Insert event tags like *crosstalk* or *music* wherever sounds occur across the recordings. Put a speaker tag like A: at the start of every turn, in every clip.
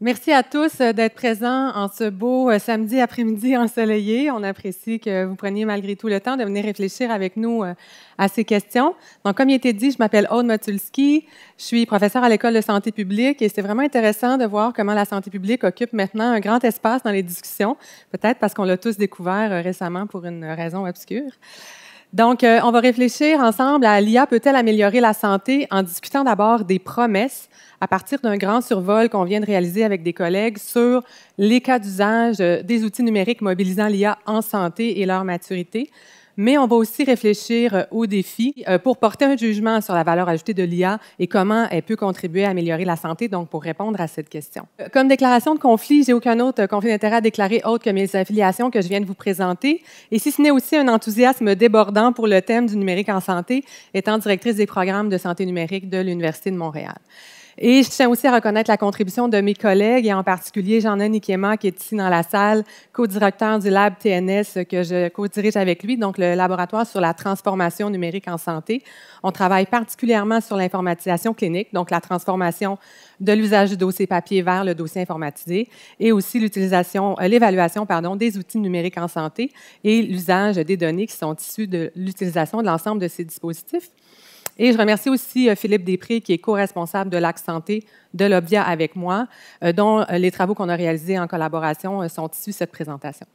A: Merci à tous euh, d'être présents en ce beau euh, samedi après-midi ensoleillé. On apprécie que vous preniez malgré tout le temps de venir réfléchir avec nous euh, à ces questions. Donc, comme il était dit, je m'appelle Aude Motulski. Je suis professeure à l'École de santé publique et c'est vraiment intéressant de voir comment la santé publique occupe maintenant un grand espace dans les discussions, peut-être parce qu'on l'a tous découvert récemment pour une raison obscure. Donc, euh, on va réfléchir ensemble à l'IA peut-elle améliorer la santé en discutant d'abord des promesses à partir d'un grand survol qu'on vient de réaliser avec des collègues sur les cas d'usage euh, des outils numériques mobilisant l'IA en santé et leur maturité mais on va aussi réfléchir euh, aux défis euh, pour porter un jugement sur la valeur ajoutée de l'IA et comment elle peut contribuer à améliorer la santé, donc pour répondre à cette question. Euh, comme déclaration de conflit, j'ai aucun autre conflit d'intérêt à déclarer autre que mes affiliations que je viens de vous présenter, et si ce n'est aussi un enthousiasme débordant pour le thème du numérique en santé, étant directrice des programmes de santé numérique de l'Université de Montréal. Et je tiens aussi à reconnaître la contribution de mes collègues, et en particulier Jean-Anne Keman qui est ici dans la salle, co-directeur du Lab TNS que je co-dirige avec lui, donc le laboratoire sur la transformation numérique en santé. On travaille particulièrement sur l'informatisation clinique, donc la transformation de l'usage du dossier papier vers le dossier informatisé, et aussi l'utilisation, euh, l'évaluation, pardon, des outils numériques en santé et l'usage des données qui sont issues de l'utilisation de l'ensemble de ces dispositifs. Et je remercie aussi euh, Philippe Després, qui est co-responsable de l'Axe Santé de l'OBIA avec moi, euh, dont euh, les travaux qu'on a réalisés en collaboration sont issus de cette présentation.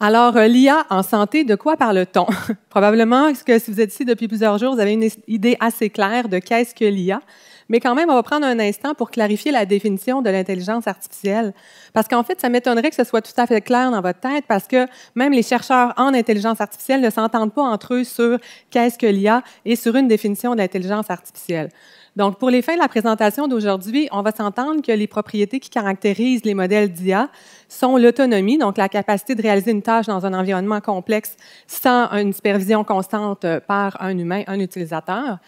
A: Alors, l'IA en santé, de quoi parle-t-on? *laughs* Probablement que si vous êtes ici depuis plusieurs jours, vous avez une idée assez claire de qu'est-ce que l'IA. Mais quand même, on va prendre un instant pour clarifier la définition de l'intelligence artificielle. Parce qu'en fait, ça m'étonnerait que ce soit tout à fait clair dans votre tête parce que même les chercheurs en intelligence artificielle ne s'entendent pas entre eux sur qu'est-ce que l'IA et sur une définition de l'intelligence artificielle. Donc, pour les fins de la présentation d'aujourd'hui, on va s'entendre que les propriétés qui caractérisent les modèles d'IA sont l'autonomie, donc la capacité de réaliser une tâche dans un environnement complexe sans une supervision constante euh, par un humain, un utilisateur,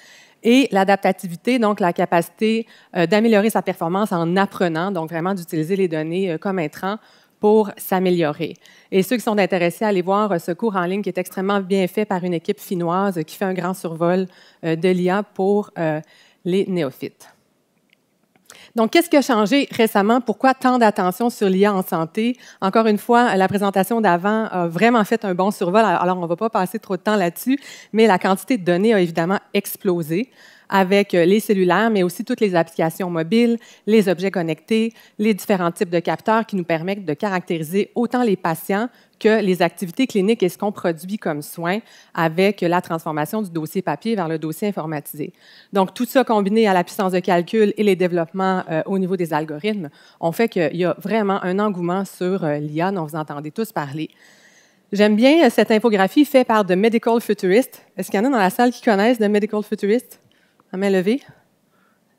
A: et l'adaptativité, donc la capacité euh, d'améliorer sa performance en apprenant, donc vraiment d'utiliser les données euh, comme intrants pour s'améliorer. Et ceux qui sont intéressés, allez voir euh, ce cours en ligne qui est extrêmement bien fait par une équipe finnoise qui fait un grand survol de l'IA pour les néophytes. Donc, qu'est-ce qui a changé récemment? Pourquoi tant d'attention sur l'IA en santé? Encore une fois, la présentation d'avant a vraiment fait un bon survol, alors on ne va pas passer trop de temps là-dessus, mais la quantité de données a évidemment explosé avec euh, les cellulaires, mais aussi toutes les applications mobiles, les objets connectés, les différents types de capteurs qui nous permettent de caractériser autant les patients que les activités cliniques et ce qu'on produit comme soins avec la transformation du dossier papier vers le dossier informatisé. Donc, tout ça combiné à la puissance de calcul et les développements euh, au niveau des algorithmes ont fait qu'il y a vraiment un engouement sur euh, l'IA dont vous entendez tous parler. J'aime bien cette infographie faite par The Medical Futurist. Est-ce qu'il y en a dans la salle qui connaissent The Medical Futurist? main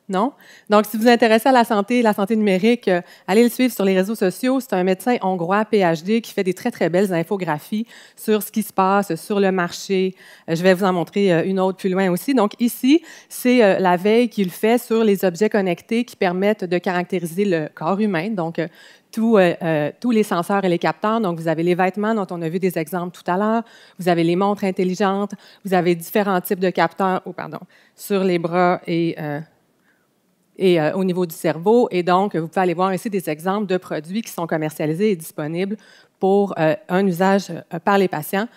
A: Non? Donc, si vous vous intéressez à la santé, la santé numérique, euh, allez le suivre sur les réseaux sociaux. C'est un médecin hongrois, PhD, qui fait des très, très belles infographies sur ce qui se passe, sur le marché. Euh, je vais vous en montrer euh, une autre plus loin aussi. Donc, ici, c'est la veille qu'il fait sur les objets connectés qui permettent de caractériser le corps humain. Donc, euh, euh, tous les senseurs et les capteurs. Donc, vous avez les vêtements dont on a vu des exemples tout à l'heure, vous avez les montres intelligentes, vous avez différents types de capteurs, pardon, sur les bras et, euh, et au niveau du cerveau. Et donc, vous pouvez aller voir ici des exemples de produits qui sont commercialisés et disponibles pour un usage par les patients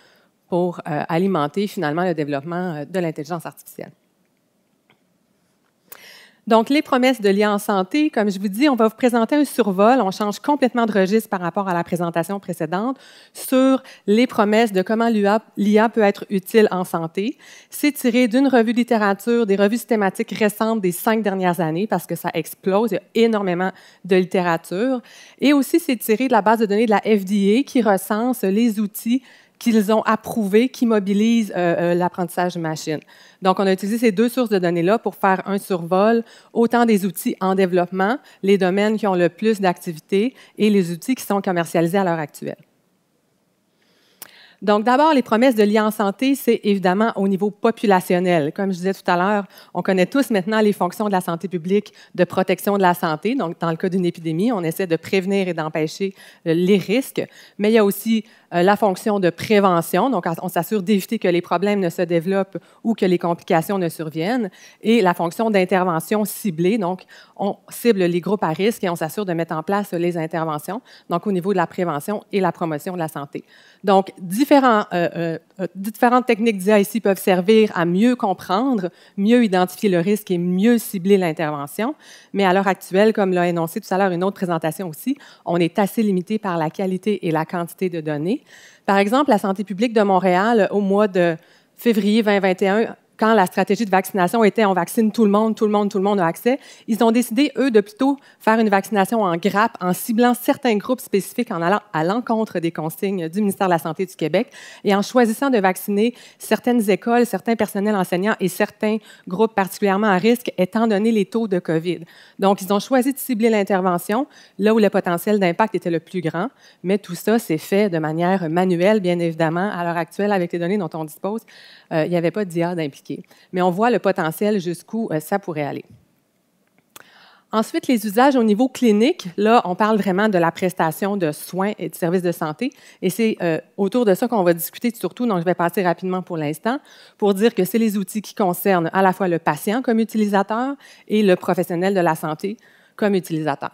A: pour alimenter finalement le développement de l'intelligence artificielle. Donc, les promesses de l'IA en santé, comme je vous dis, on va vous présenter un survol. On change complètement de registre par rapport à la présentation précédente sur les promesses de comment l'IA peut être utile en santé. C'est tiré d'une revue littérature, des revues systématiques récentes des cinq dernières années, parce que ça explose. Il y a énormément de littérature. Et aussi, c'est tiré de la base de données de la FDA qui recense les outils qu'ils ont approuvé qui mobilisent euh, euh, l'apprentissage machine. Donc, on a utilisé ces deux sources de données-là pour faire un survol, autant des outils en développement, les domaines qui ont le plus d'activités et les outils qui sont commercialisés à l'heure actuelle. Donc, d'abord, les promesses de lien en santé, c'est évidemment au niveau populationnel. Comme je disais tout à l'heure, on connaît tous maintenant les fonctions de la santé publique de protection de la santé. Donc, dans le cas d'une épidémie, on essaie de prévenir et d'empêcher euh, les risques. Mais il y a aussi euh, la fonction de prévention, donc on s'assure d'éviter que les problèmes ne se développent ou que les complications ne surviennent, et la fonction d'intervention ciblée, donc on cible les groupes à risque et on s'assure de mettre en place les interventions, donc au niveau de la prévention et la promotion de la santé. Donc, euh, euh, différentes techniques ici peuvent servir à mieux comprendre, mieux identifier le risque et mieux cibler l'intervention, mais à l'heure actuelle, comme l'a énoncé tout à l'heure une autre présentation aussi, on est assez limité par la qualité et la quantité de données. Par exemple, la santé publique de Montréal, au mois de février 2021, quand la stratégie de vaccination était on vaccine tout le monde, tout le monde, tout le monde a accès, ils ont décidé, eux, de plutôt faire une vaccination en grappe, en ciblant certains groupes spécifiques, en allant à l'encontre des consignes du ministère de la Santé du Québec et en choisissant de vacciner certaines écoles, certains personnels enseignants et certains groupes particulièrement à risque, étant donné les taux de COVID. Donc, ils ont choisi de cibler l'intervention là où le potentiel d'impact était le plus grand, mais tout ça s'est fait de manière manuelle, bien évidemment, à l'heure actuelle, avec les données dont on dispose. Euh, il n'y avait pas d'IA d'impliquer mais on voit le potentiel jusqu'où euh, ça pourrait aller. Ensuite, les usages au niveau clinique, là, on parle vraiment de la prestation de soins et de services de santé, et c'est euh, autour de ça qu'on va discuter surtout, donc je vais passer rapidement pour l'instant, pour dire que c'est les outils qui concernent à la fois le patient comme utilisateur et le professionnel de la santé comme utilisateur.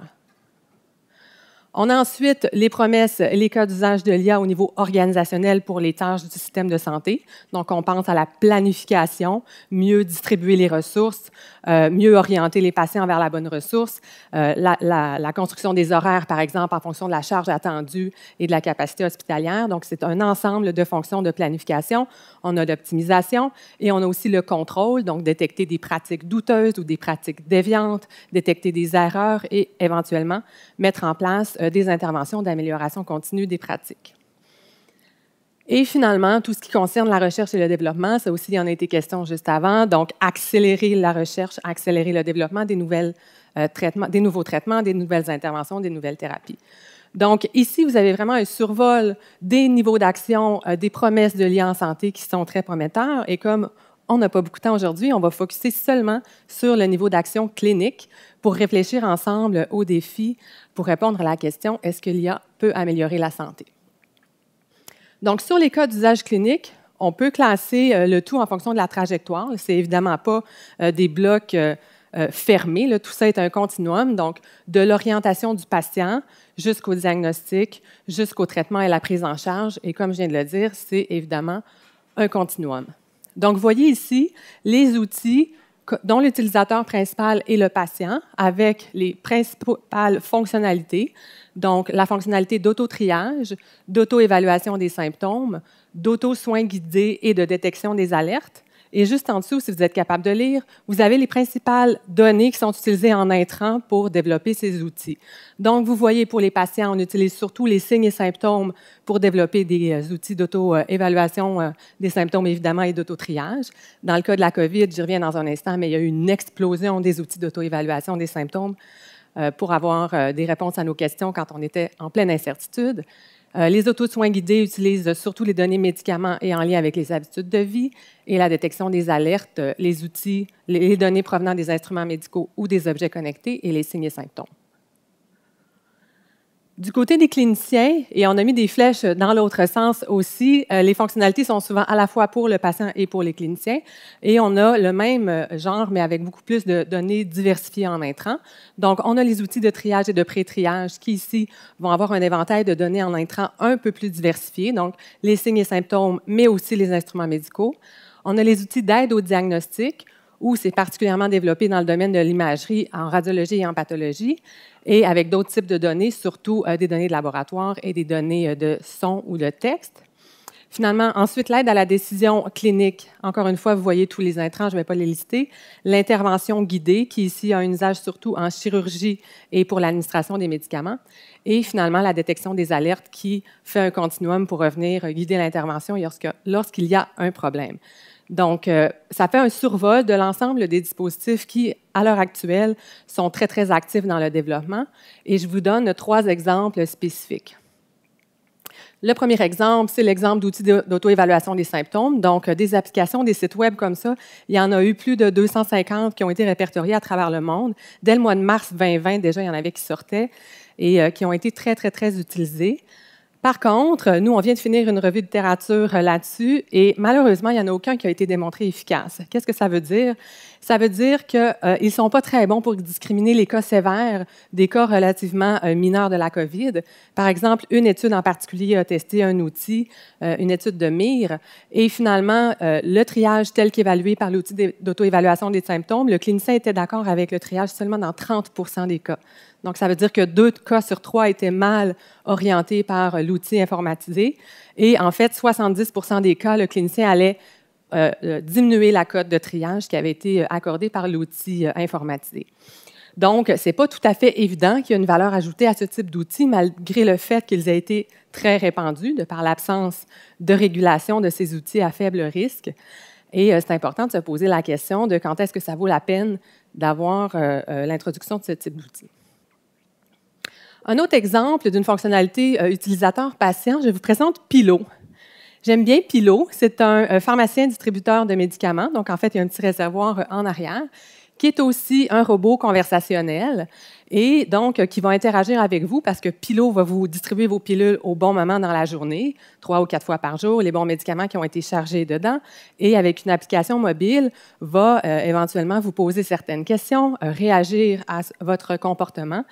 A: On a ensuite les promesses, les cas d'usage de l'IA au niveau organisationnel pour les tâches du système de santé. Donc, on pense à la planification, mieux distribuer les ressources, euh, mieux orienter les patients vers la bonne ressource, euh, la, construction des horaires, par exemple, en fonction de la charge attendue et de la capacité hospitalière. Donc, c'est un ensemble de fonctions de planification. On a l'optimisation et on a aussi le contrôle, donc détecter des pratiques douteuses ou des pratiques déviantes, détecter des erreurs et éventuellement mettre en place euh, des interventions d'amélioration continue des pratiques. Et finalement, tout ce qui concerne la recherche et le développement, ça aussi, il y en a été question juste avant. Donc, accélérer la recherche, accélérer le développement des, nouvelles, euh, traitements, des nouveaux traitements, des nouvelles interventions, des nouvelles thérapies. Donc, ici, vous avez vraiment un survol des niveaux d'action, euh, des promesses de l'IA en santé qui sont très prometteurs. Et comme on n'a pas beaucoup de temps aujourd'hui, on va focuser seulement sur le niveau d'action clinique pour réfléchir ensemble aux défis, pour répondre à la question est-ce que l'IA peut améliorer la santé? Donc, sur les cas d'usage clinique, on peut classer euh, le tout en fonction de la trajectoire. n'est évidemment pas euh, des blocs euh, fermés. Tout ça est un continuum. Donc, de l'orientation du patient jusqu'au diagnostic, jusqu'au traitement et la prise en charge. Et comme je viens de le dire, c'est évidemment un continuum. Donc, voyez ici les outils dont l'utilisateur principal est le patient, avec les principales fonctionnalités, donc, la fonctionnalité d'auto-triage, d'auto-évaluation des symptômes, d'auto-soins guidés et de détection des alertes. Et juste en dessous, si vous êtes capable de lire, vous avez les principales données qui sont utilisées en entrant pour développer ces outils. Donc, vous voyez, pour les patients, on utilise surtout les signes et symptômes pour développer des euh, outils d'auto-évaluation euh, des symptômes, évidemment, et d'auto-triage. Dans le cas de la COVID, j'y reviens dans un instant, mais il y a eu une explosion des outils d'auto-évaluation des symptômes euh, pour avoir euh, des réponses à nos questions quand on était en pleine incertitude. Euh, les auto-soins guidés utilisent surtout les données médicaments et en lien avec les habitudes de vie et la détection des alertes, les outils, les données provenant des instruments médicaux ou des objets connectés et les signes et symptômes. Du côté des cliniciens, et on a mis des flèches dans l'autre sens aussi, euh, les fonctionnalités sont souvent à la fois pour le patient et pour les cliniciens. Et on a le même genre, mais avec beaucoup plus de données diversifiées en intrants. Donc, on a les outils de triage et de pré-triage qui, ici, vont avoir un éventail de données en intrants un peu plus diversifié, donc les signes et symptômes, mais aussi les instruments médicaux. On a les outils d'aide au diagnostic où c'est particulièrement développé dans le domaine de l'imagerie en radiologie et en pathologie, et avec d'autres types de données, surtout euh, des données de laboratoire et des données euh, de son ou de texte. Finalement, ensuite, l'aide à la décision clinique. Encore une fois, vous voyez tous les intrants, je ne vais pas les lister. L'intervention guidée, qui ici a un usage surtout en chirurgie et pour l'administration des médicaments. Et finalement, la détection des alertes qui fait un continuum pour revenir guider l'intervention lorsqu'il y a un problème. Donc, euh, ça fait un survol de l'ensemble des dispositifs qui, à l'heure actuelle, sont très, très actifs dans le développement. Et je vous donne trois exemples spécifiques. Le premier exemple, c'est l'exemple d'outils d'auto-évaluation des symptômes. Donc, euh, des applications, des sites web comme ça, il y en a eu plus de 250 qui ont été répertoriés à travers le monde. Dès le mois de mars 2020, déjà, il y en avait qui sortaient et euh, qui ont été très, très, très utilisés. Par contre, nous, on vient de finir une revue de littérature euh, là-dessus et malheureusement, il n'y en a aucun qui a été démontré efficace. Qu'est-ce que ça veut dire? Ça veut dire qu'ils euh, ne sont pas très bons pour discriminer les cas sévères des cas relativement euh, mineurs de la COVID. Par exemple, une étude en particulier a testé un outil, euh, une étude de MIR, et finalement, le triage tel qu'évalué par l'outil d'auto-évaluation des symptômes, le clinicien était d'accord avec le triage seulement dans 30 des cas. Donc, ça veut dire que deux cas sur trois étaient mal orientés par l'outil informatisé. Et en fait, 70 des cas, le clinicien allait euh, euh, diminuer la cote de triage qui avait été euh, accordée par l'outil informatisé. Donc, ce n'est pas tout à fait évident qu'il y a une valeur ajoutée à ce type d'outils, malgré le fait qu'ils aient été très répandus de par l'absence de régulation de ces outils à faible risque. Et c'est important de se poser la question de quand est-ce que ça vaut la peine d'avoir l'introduction de ce type d'outils. Un autre exemple d'une fonctionnalité utilisateur-patient, je vous présente Pilo. J'aime bien Pilo. C'est un pharmacien distributeur de médicaments. Donc, en fait, il y a un petit réservoir euh, en arrière qui est aussi un robot conversationnel et donc euh, qui va interagir avec vous parce que Pilo va vous distribuer vos pilules au bon moment dans la journée, trois ou quatre fois par jour, les bons médicaments qui ont été chargés dedans, et avec une application mobile, va euh, éventuellement vous poser certaines questions, réagir à votre comportement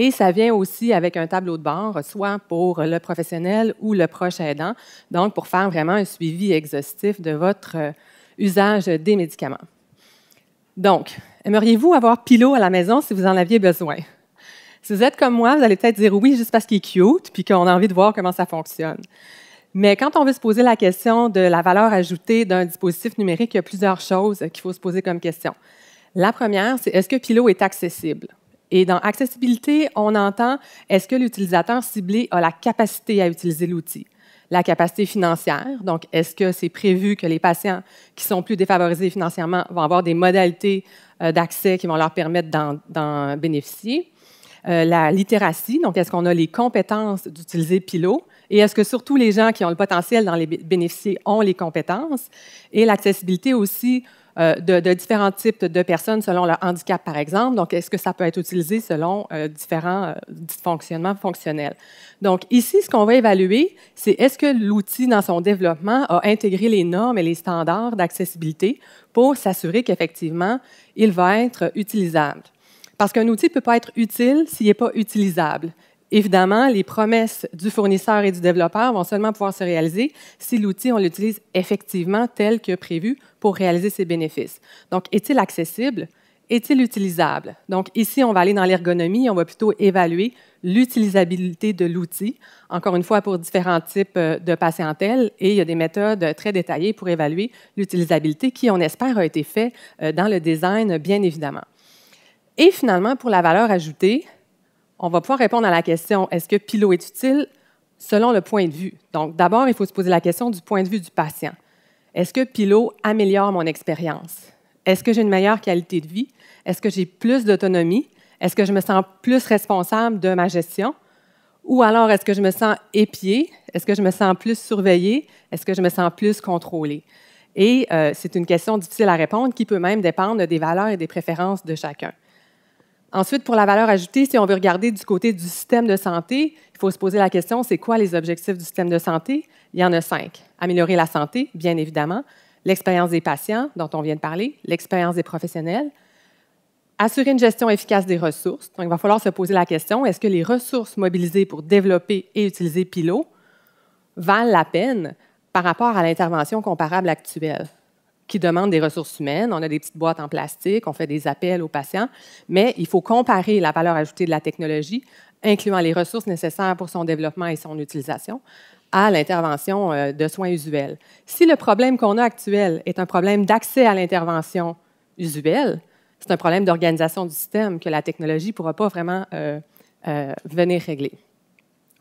A: et ça vient aussi avec un tableau de bord, soit pour le professionnel ou le proche aidant, donc pour faire vraiment un suivi exhaustif de votre euh, usage des médicaments. Donc, aimeriez-vous avoir Pilo à la maison si vous en aviez besoin? Si vous êtes comme moi, vous allez peut-être dire oui juste parce qu'il est cute puis qu'on a envie de voir comment ça fonctionne. Mais quand on veut se poser la question de la valeur ajoutée d'un dispositif numérique, il y a plusieurs choses qu'il faut se poser comme question. La première, c'est est-ce que Pilo est accessible? Et dans accessibilité, on entend est-ce que l'utilisateur ciblé a la capacité à utiliser l'outil? La capacité financière, donc est-ce que c'est prévu que les patients qui sont plus défavorisés financièrement vont avoir des modalités euh, d'accès qui vont leur permettre d'en bénéficier? Euh, la littératie, donc est-ce qu'on a les compétences d'utiliser Pilo et est-ce que surtout les gens qui ont le potentiel d'en bénéficier ont les compétences? Et l'accessibilité aussi euh, de, différents types de personnes selon leur handicap, par exemple. Donc, est-ce que ça peut être utilisé selon euh, différents euh, dysfonctionnements fonctionnels? Donc, ici, ce qu'on va évaluer, c'est est-ce que l'outil, dans son développement, a intégré les normes et les standards d'accessibilité pour s'assurer qu'effectivement, il va être utilisable. Parce qu'un outil ne peut pas être utile s'il n'est pas utilisable. Évidemment, les promesses du fournisseur et du développeur vont seulement pouvoir se réaliser si l'outil, on l'utilise effectivement tel que prévu pour réaliser ses bénéfices. Donc, est-il accessible? Est-il utilisable? Donc, ici, on va aller dans l'ergonomie, on va plutôt évaluer l'utilisabilité de l'outil, encore une fois pour différents types euh, de patientèle, et il y a des méthodes très détaillées pour évaluer l'utilisabilité qui, on espère, a été fait euh, dans le design, bien évidemment. Et finalement, pour la valeur ajoutée, on va pouvoir répondre à la question est-ce que Pilo est utile selon le point de vue. Donc, d'abord, il faut se poser la question du point de vue du patient. Est-ce que Pilo améliore mon expérience? Est-ce que j'ai une meilleure qualité de vie? Est-ce que j'ai plus d'autonomie? Est-ce que je me sens plus responsable de ma gestion? Ou alors, est-ce que je me sens épié? Est-ce que je me sens plus surveillé? Est-ce que je me sens plus contrôlé? Et euh, c'est une question difficile à répondre qui peut même dépendre des valeurs et des préférences de chacun. Ensuite, pour la valeur ajoutée, si on veut regarder du côté du système de santé, il faut se poser la question, c'est quoi les objectifs du système de santé? Il y en a cinq. Améliorer la santé, bien évidemment, l'expérience des patients, dont on vient de parler, l'expérience des professionnels, assurer une gestion efficace des ressources. Donc, il va falloir se poser la question, est-ce que les ressources mobilisées pour développer et utiliser Pilo valent la peine par rapport à l'intervention comparable actuelle? qui demandent des ressources humaines. On a des petites boîtes en plastique, on fait des appels aux patients, mais il faut comparer la valeur ajoutée de la technologie, incluant les ressources nécessaires pour son développement et son utilisation, à l'intervention euh, de soins usuels. Si le problème qu'on a actuel est un problème d'accès à l'intervention usuelle, c'est un problème d'organisation du système que la technologie ne pourra pas vraiment euh, euh, venir régler.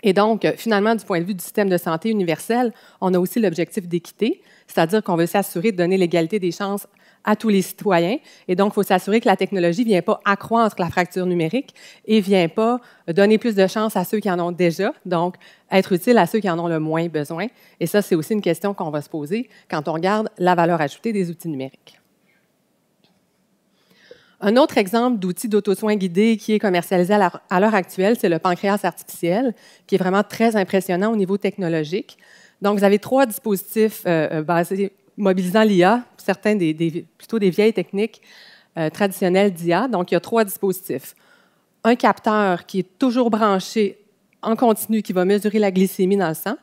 A: Et donc, finalement, du point de vue du système de santé universel, on a aussi l'objectif d'équité, c'est-à-dire qu'on veut s'assurer de donner l'égalité des chances à tous les citoyens. Et donc, il faut s'assurer que la technologie ne vient pas accroître la fracture numérique et ne vient pas donner plus de chances à ceux qui en ont déjà, donc être utile à ceux qui en ont le moins besoin. Et ça, c'est aussi une question qu'on va se poser quand on regarde la valeur ajoutée des outils numériques. Un autre exemple d'outil d'auto-soin guidé qui est commercialisé à l'heure actuelle, c'est le pancréas artificiel, qui est vraiment très impressionnant au niveau technologique. Donc, vous avez trois dispositifs euh, euh, basés, mobilisant l'IA, certains des, plutôt des vieilles techniques euh, traditionnelles d'IA. Donc, il y a trois dispositifs. Un capteur qui est toujours branché en continu, qui va mesurer la glycémie dans le sang,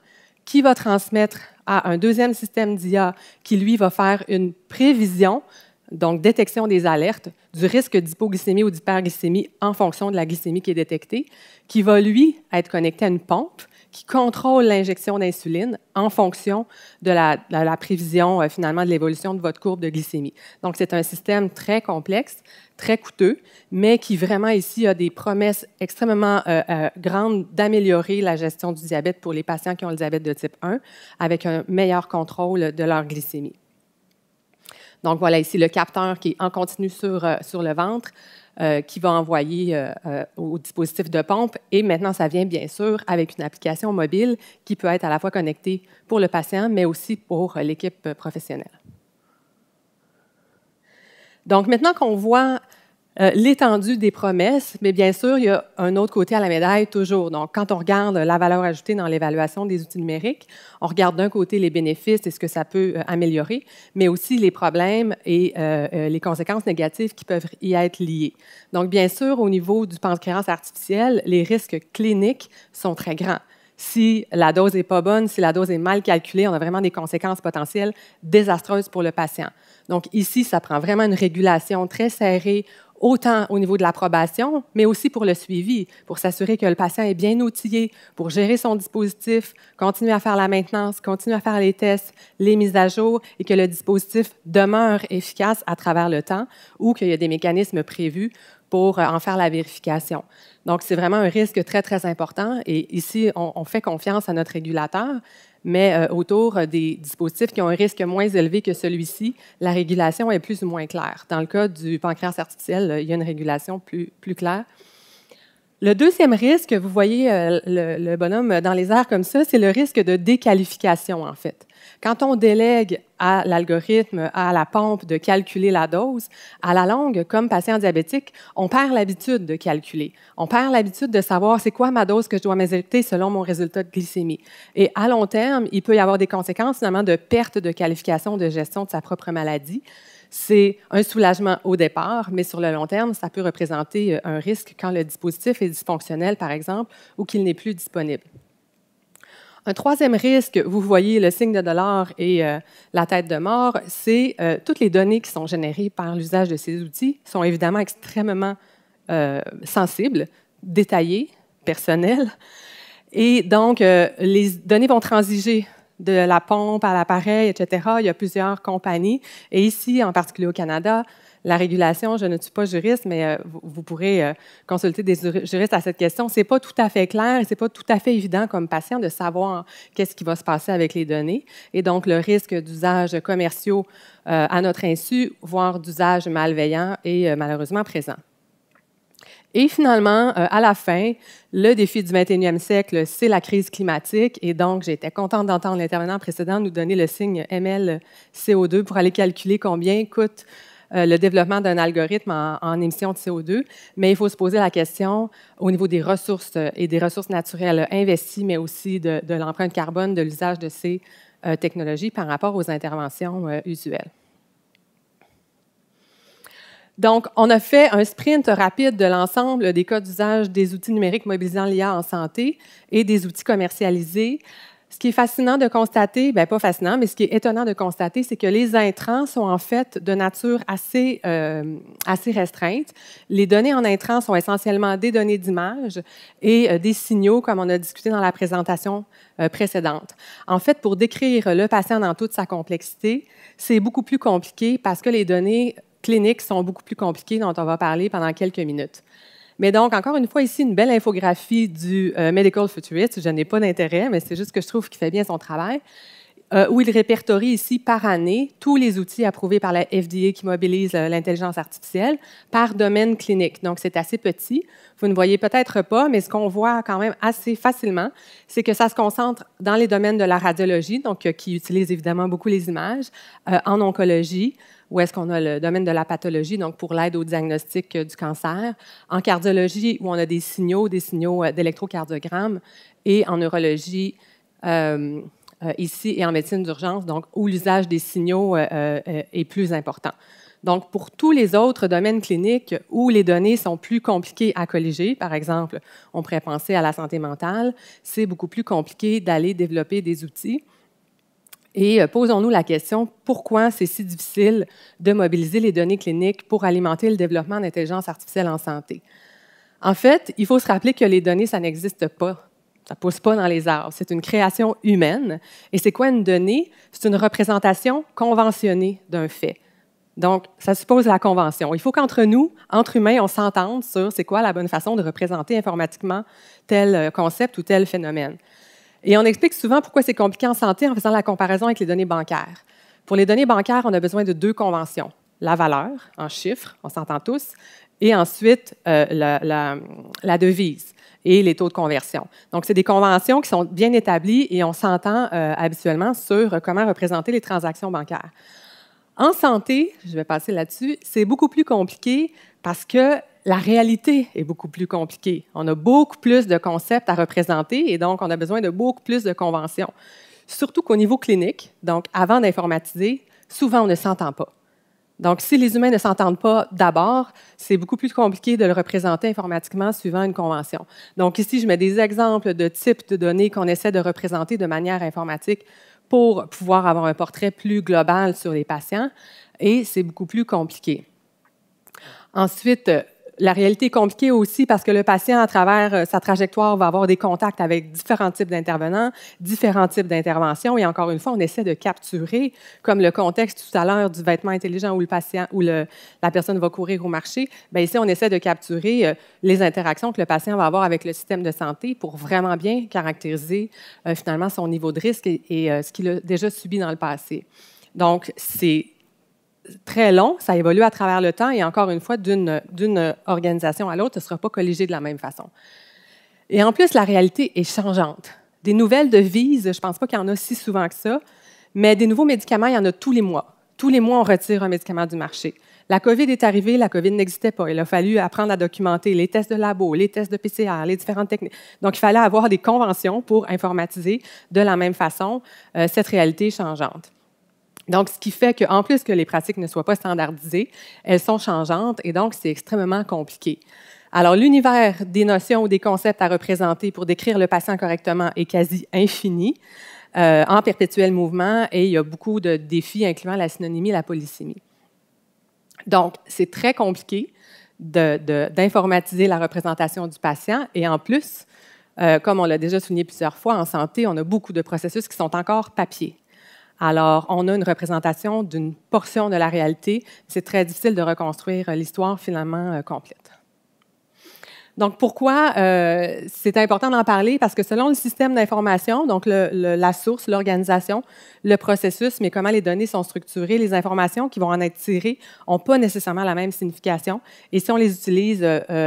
A: qui va transmettre à un deuxième système d'IA qui, lui, va faire une prévision, donc détection des alertes, du risque d'hypoglycémie ou d'hyperglycémie en fonction de la glycémie qui est détectée, qui va, lui, être connecté à une pompe qui contrôle l'injection d'insuline en fonction de la, prévision euh, finalement de l'évolution de votre courbe de glycémie. Donc c'est un système très complexe, très coûteux, mais qui vraiment ici a des promesses extrêmement euh, euh, grandes d'améliorer la gestion du diabète pour les patients qui ont le diabète de type 1 avec un meilleur contrôle de leur glycémie. Donc voilà, ici le capteur qui est en continu sur, euh, sur le ventre. Euh, qui va envoyer euh, au dispositif de pompe. Et maintenant, ça vient bien sûr avec une application mobile qui peut être à la fois connectée pour le patient, mais aussi pour l'équipe professionnelle. Donc maintenant qu'on voit euh, l'étendue des promesses, mais bien sûr, il y a un autre côté à la médaille toujours. Donc, quand on regarde la valeur ajoutée dans l'évaluation des outils numériques, on regarde d'un côté les bénéfices et ce que ça peut euh, améliorer, mais aussi les problèmes et euh, les conséquences négatives qui peuvent y être liées. Donc, bien sûr, au niveau du pancréas artificiel, les risques cliniques sont très grands si la dose n'est pas bonne, si la dose est mal calculée, on a vraiment des conséquences potentielles désastreuses pour le patient. Donc ici, ça prend vraiment une régulation très serrée autant au niveau de l'approbation, mais aussi pour le suivi, pour s'assurer que le patient est bien outillé pour gérer son dispositif, continuer à faire la maintenance, continuer à faire les tests, les mises à jour et que le dispositif demeure efficace à travers le temps ou qu'il y a des mécanismes prévus pour euh, en faire la vérification. Donc, c'est vraiment un risque très, très important. Et ici, on, fait confiance à notre régulateur, mais euh, autour euh, des dispositifs qui ont un risque moins élevé que celui-ci, la régulation est plus ou moins claire. Dans le cas du pancréas artificiel, euh, il y a une régulation plus, claire. Le deuxième risque, vous voyez le, bonhomme dans les airs comme ça, c'est le risque de déqualification, en fait. Quand on délègue à l'algorithme, à la pompe de calculer la dose, à la longue, comme patient diabétique, on perd l'habitude de calculer. On perd l'habitude de savoir c'est quoi ma dose que je dois m'injecter selon mon résultat de glycémie. Et à long terme, il peut y avoir des conséquences finalement de perte de qualification de gestion de sa propre maladie c'est un soulagement au départ, mais sur le long terme, ça peut représenter euh, un risque quand le dispositif est dysfonctionnel, par exemple, ou qu'il n'est plus disponible. Un troisième risque, vous voyez le signe de dollar et euh, la tête de mort, c'est euh, toutes les données qui sont générées par l'usage de ces outils sont évidemment extrêmement euh, sensibles, détaillées, personnelles. Et donc, les données vont transiger de la pompe à l'appareil, etc. Il y a plusieurs compagnies. Et ici, en particulier au Canada, la régulation, je ne suis pas juriste, mais euh, vous, pourrez euh, consulter des juristes à cette question. C'est pas tout à fait clair et c'est pas tout à fait évident comme patient de savoir qu'est-ce qui va se passer avec les données et donc le risque d'usage commerciaux euh, à notre insu, voire d'usage malveillant est malheureusement présent. Et finalement, à la fin, le défi du 21e siècle, c'est la crise climatique. Et donc, j'étais contente d'entendre l'intervenant précédent nous donner le signe ML CO2 pour aller calculer combien coûte euh, le développement d'un algorithme en, émissions de CO2, mais il faut se poser la question au niveau des ressources euh, et des ressources naturelles investies, mais aussi de, l'empreinte carbone de l'usage de ces euh, technologies par rapport aux interventions usuelles. Donc, on a fait un sprint rapide de l'ensemble des cas d'usage des outils numériques mobilisant l'IA en santé et des outils commercialisés ce qui est fascinant de constater, bien pas fascinant, mais ce qui est étonnant de constater, c'est que les intrants sont en fait de nature assez, euh, assez restreinte. Les données en intrants sont essentiellement des données d'image et euh, des signaux, comme on a discuté dans la présentation euh, précédente. En fait, pour décrire le patient dans toute sa complexité, c'est beaucoup plus compliqué parce que les données cliniques sont beaucoup plus compliquées dont on va parler pendant quelques minutes. Mais donc, encore une fois, ici, une belle infographie du euh, Medical Futurist. Je n'ai pas d'intérêt, mais c'est juste que je trouve qu'il fait bien son travail. Euh, où il répertorie ici par année tous les outils approuvés par la FDA qui mobilisent euh, l'intelligence artificielle par domaine clinique. Donc, c'est assez petit. Vous ne voyez peut-être pas, mais ce qu'on voit quand même assez facilement, c'est que ça se concentre dans les domaines de la radiologie, donc qui utilise évidemment beaucoup les images, en oncologie, où est-ce qu'on a le domaine de la pathologie, donc pour l'aide au diagnostic euh, du cancer, en cardiologie, où on a des signaux, des signaux euh, d'électrocardiogramme, et en neurologie, euh, ici, et en médecine d'urgence, donc où l'usage des signaux est plus important. Donc, pour tous les autres domaines cliniques où les données sont plus compliquées à colliger, par exemple, on pourrait penser à la santé mentale, c'est beaucoup plus compliqué d'aller développer des outils. Et euh, posons-nous la question, pourquoi c'est si difficile de mobiliser les données cliniques pour alimenter le développement d'intelligence artificielle en santé? En fait, il faut se rappeler que les données, ça n'existe pas. Ça ne pousse pas dans les arbres. C'est une création humaine. Et c'est quoi une donnée? C'est une représentation conventionnée d'un fait. Donc, ça suppose la convention. Il faut qu'entre nous, entre humains, on s'entende sur c'est quoi la bonne façon de représenter informatiquement tel euh, concept ou tel phénomène. Et on explique souvent pourquoi c'est compliqué en santé en faisant la comparaison avec les données bancaires. Pour les données bancaires, on a besoin de deux conventions. La valeur, en chiffres, on s'entend tous, et ensuite euh, la, devise et les taux de conversion. Donc, c'est des conventions qui sont bien établies et on s'entend euh, habituellement sur comment représenter les transactions bancaires. En santé, je vais passer là-dessus, c'est beaucoup plus compliqué parce que la réalité est beaucoup plus compliquée. On a beaucoup plus de concepts à représenter et donc on a besoin de beaucoup plus de conventions. Surtout qu'au niveau clinique, donc avant d'informatiser, souvent on ne s'entend pas. Donc, si les humains ne s'entendent pas d'abord, c'est beaucoup plus compliqué de le représenter informatiquement suivant une convention. Donc, ici, je mets des exemples de types de données qu'on essaie de représenter de manière informatique pour pouvoir avoir un portrait plus global sur les patients, et c'est beaucoup plus compliqué. Ensuite, la réalité est compliquée aussi parce que le patient, à travers euh, sa trajectoire, va avoir des contacts avec différents types d'intervenants, différents types d'interventions. Et encore une fois, on essaie de capturer, comme le contexte tout à l'heure du vêtement intelligent où le patient, où la personne va courir au marché. Bien, ici, on essaie de capturer euh, les interactions que le patient va avoir avec le système de santé pour vraiment bien caractériser euh, finalement son niveau de risque et, ce qu'il a déjà subi dans le passé. Donc, c'est très long, ça évolue à travers le temps et encore une fois, d'une organisation à l'autre, ça ne sera pas colligé de la même façon. Et en plus, la réalité est changeante. Des nouvelles devises, je ne pense pas qu'il y en a si souvent que ça, mais des nouveaux médicaments, il y en a tous les mois. Tous les mois, on retire un médicament du marché. La COVID est arrivée, la COVID n'existait pas. Il a fallu apprendre à documenter les tests de labo, les tests de PCR, les différentes techniques. Donc, il fallait avoir des conventions pour informatiser de la même façon euh, cette réalité changeante. Donc, ce qui fait qu'en plus que les pratiques ne soient pas standardisées, elles sont changeantes et donc c'est extrêmement compliqué. Alors, l'univers des notions ou des concepts à représenter pour décrire le patient correctement est quasi infini, euh, en perpétuel mouvement, et il y a beaucoup de défis, incluant la synonymie et la polysémie. Donc, c'est très compliqué d'informatiser la représentation du patient, et en plus, euh, comme on l'a déjà souligné plusieurs fois, en santé, on a beaucoup de processus qui sont encore papier. Alors, on a une représentation d'une portion de la réalité. C'est très difficile de reconstruire euh, l'histoire finalement euh, complète. Donc, pourquoi euh, c'est important d'en parler? Parce que selon le système d'information, donc la source, l'organisation, le processus, mais comment les données sont structurées, les informations qui vont en être tirées n'ont pas nécessairement la même signification. Et si on les utilise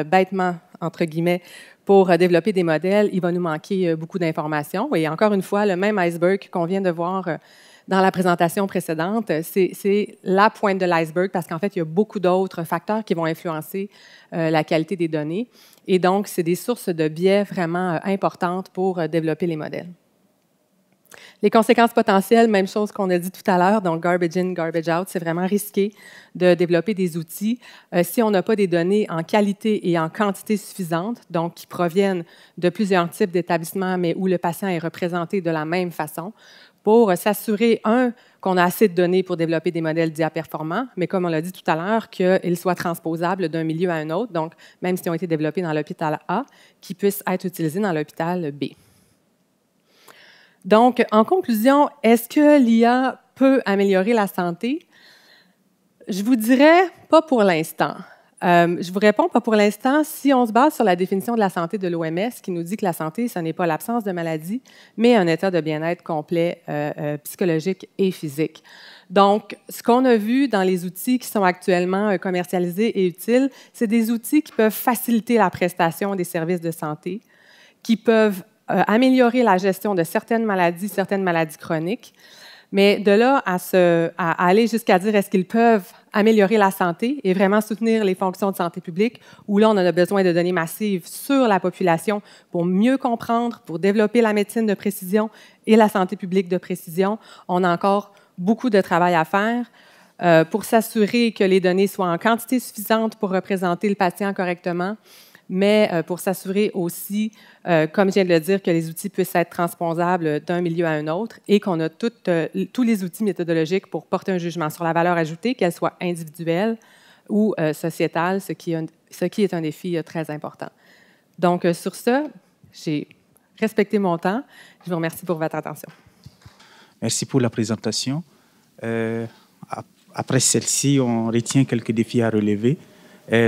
A: bêtement, entre guillemets, pour développer des modèles, il va nous manquer beaucoup d'informations. Et encore une fois, le même iceberg qu'on vient de voir dans la présentation précédente, c'est la pointe de l'iceberg parce qu'en fait, il y a beaucoup d'autres facteurs qui vont influencer euh, la qualité des données. Et donc, c'est des sources de biais vraiment euh, importantes pour euh, développer les modèles. Les conséquences potentielles, même chose qu'on a dit tout à l'heure, donc garbage in, garbage out, c'est vraiment risqué de développer des outils si on n'a pas des données en qualité et en quantité suffisante, donc qui proviennent de plusieurs types d'établissements, mais où le patient est représenté de la même façon pour s'assurer, un, qu'on a assez de données pour développer des modèles d'IA performants, mais comme on l'a dit tout à l'heure, qu'ils soient transposables d'un milieu à un autre, donc même s'ils ont été développés dans l'hôpital A, qu'ils puissent être utilisés dans l'hôpital B. Donc, en conclusion, est-ce que l'IA peut améliorer la santé? Je vous dirais pas pour l'instant. Euh, je vous réponds pas pour l'instant. Si on se base sur la définition de la santé de l'OMS, qui nous dit que la santé, ce n'est pas l'absence de maladie, mais un état de bien-être complet euh, euh, psychologique et physique. Donc, ce qu'on a vu dans les outils qui sont actuellement euh, commercialisés et utiles, c'est des outils qui peuvent faciliter la prestation des services de santé, qui peuvent améliorer la gestion de certaines maladies, certaines maladies chroniques. Mais de là à, se, à aller jusqu'à dire est-ce qu'ils peuvent améliorer la santé et vraiment soutenir les fonctions de santé publique, où là, on a besoin de données massives sur la population pour mieux comprendre, pour développer la médecine de précision et la santé publique de précision. On a encore beaucoup de travail à faire. Euh, pour s'assurer que les données soient en quantité suffisante pour représenter le patient correctement, mais euh, pour s'assurer aussi, euh, comme je viens de le dire, que les outils puissent être transposables d'un milieu à un autre et qu'on a toutes euh, tous les outils méthodologiques pour porter un jugement sur la valeur ajoutée, qu'elle soit individuelle ou sociétale, ce qui, est un défi très important. Donc, sur ce, j'ai respecté mon temps. Je vous remercie pour votre attention.
B: Merci pour la présentation. après celle-ci, on retient quelques défis à relever,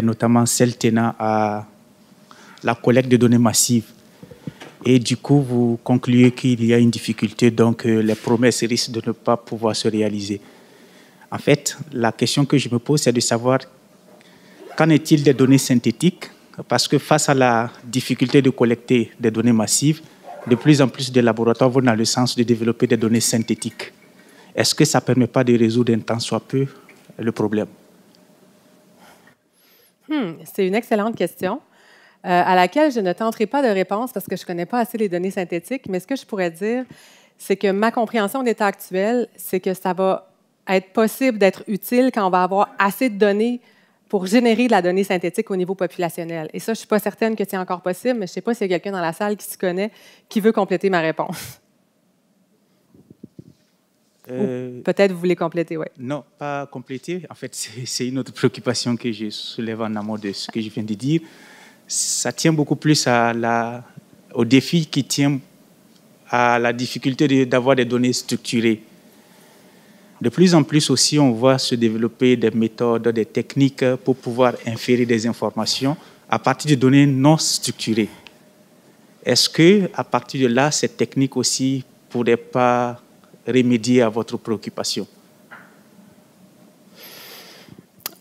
B: notamment celle tenant à la collecte de données massives. Et du coup, vous concluez qu'il y a une difficulté, donc euh, les promesses risquent de ne pas pouvoir se réaliser. En fait, la question que je me pose, c'est de savoir qu'en est-il des données synthétiques Parce que face à la difficulté de collecter des données massives, de plus en plus de laboratoires vont dans le sens de développer des données synthétiques. Est-ce que ça ne permet pas de résoudre un tant soit peu le problème
A: hmm, C'est une excellente question. Euh, à laquelle je ne tenterai pas de réponse parce que je ne connais pas assez les données synthétiques, mais ce que je pourrais dire, c'est que ma compréhension d'état actuel, c'est que ça va être possible d'être utile quand on va avoir assez de données pour générer de la donnée synthétique au niveau populationnel. Et ça, je ne suis pas certaine que c'est encore possible, mais je ne sais pas s'il y a quelqu'un dans la salle qui se connaît qui veut compléter ma réponse. Euh, peut-être vous voulez compléter, oui.
B: Non, pas compléter. En fait, c'est une autre préoccupation que je soulève en amont de ce que je viens de dire ça tient beaucoup plus au défi qui tient à la difficulté d'avoir des données structurées. De plus en plus aussi, on voit se développer des méthodes, des techniques pour pouvoir inférer des informations à partir de données non structurées. Est-ce que, à partir de là, cette technique aussi pourrait pas remédier à votre préoccupation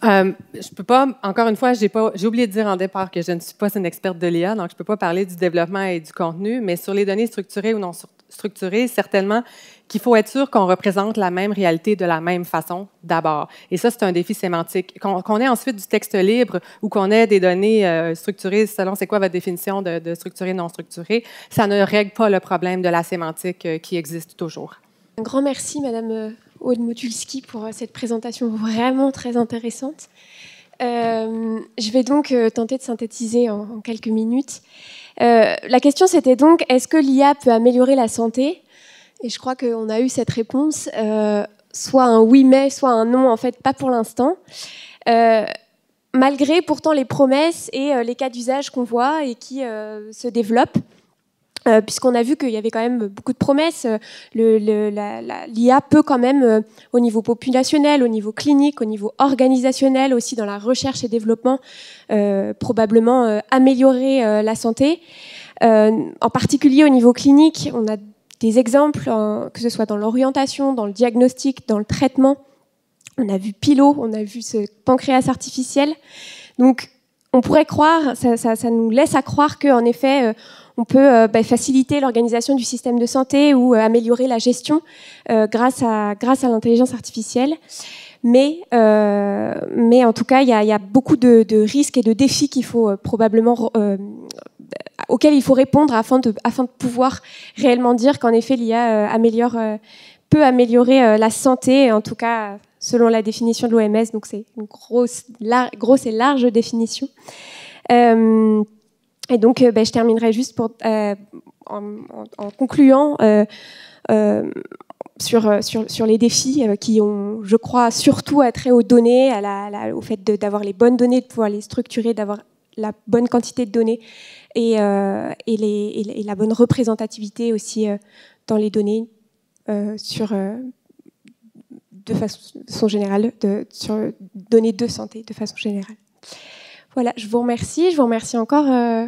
A: je euh, je peux pas, encore une fois, j'ai oublié de dire en départ que je ne suis pas une experte de l'IA, donc je ne peux pas parler du développement et du contenu, mais sur les données structurées ou non structurées, certainement qu'il faut être sûr qu'on représente la même réalité de la même façon d'abord. Et ça, c'est un défi sémantique. Qu'on, ait ensuite du texte libre ou qu'on ait des données euh, structurées, selon c'est quoi votre définition de, de structuré, non structuré, ça ne règle pas le problème de la sémantique euh, qui existe toujours.
C: Un grand merci, Madame Aude Motulski pour euh, cette présentation vraiment très intéressante. Euh, je vais donc euh, tenter de synthétiser en, quelques minutes. la question c'était donc, est-ce que l'IA peut améliorer la santé Et je crois qu'on a eu cette réponse, soit un oui mais, soit un non, en fait, pas pour l'instant. malgré pourtant les promesses et les cas d'usage qu'on voit et qui se développent. Euh, puisqu'on a vu qu'il y avait quand même beaucoup de promesses. Euh, L'IA peut quand même, euh, au niveau populationnel, au niveau clinique, au niveau organisationnel, aussi dans la recherche et développement, probablement améliorer la santé. en particulier au niveau clinique, on a des exemples, que ce soit dans l'orientation, dans le diagnostic, dans le traitement. On a vu Pilo, on a vu ce pancréas artificiel. Donc, on pourrait croire, ça, ça nous laisse à croire qu'en effet, on peut euh, bah, faciliter l'organisation du système de santé ou euh, améliorer la gestion euh, grâce à, l'intelligence artificielle. Mais, en tout cas, il y a, beaucoup de, risques et de défis qu'il faut probablement bah, auxquels il faut répondre afin de, pouvoir réellement dire qu'en effet l'IA améliore, peut améliorer la santé, en tout cas selon la définition de l'OMS. Donc c'est une grosse, grosse et large définition. Et donc, euh, ben, je terminerai juste euh, en, concluant. Euh, sur, les défis qui ont, je crois, surtout aux données, à la, au fait d'avoir les bonnes données, de pouvoir les structurer, d'avoir la bonne quantité de données et, la, bonne représentativité aussi dans les données de façon générale, sur données de santé de façon générale. Voilà, je vous remercie. Je vous remercie encore, euh,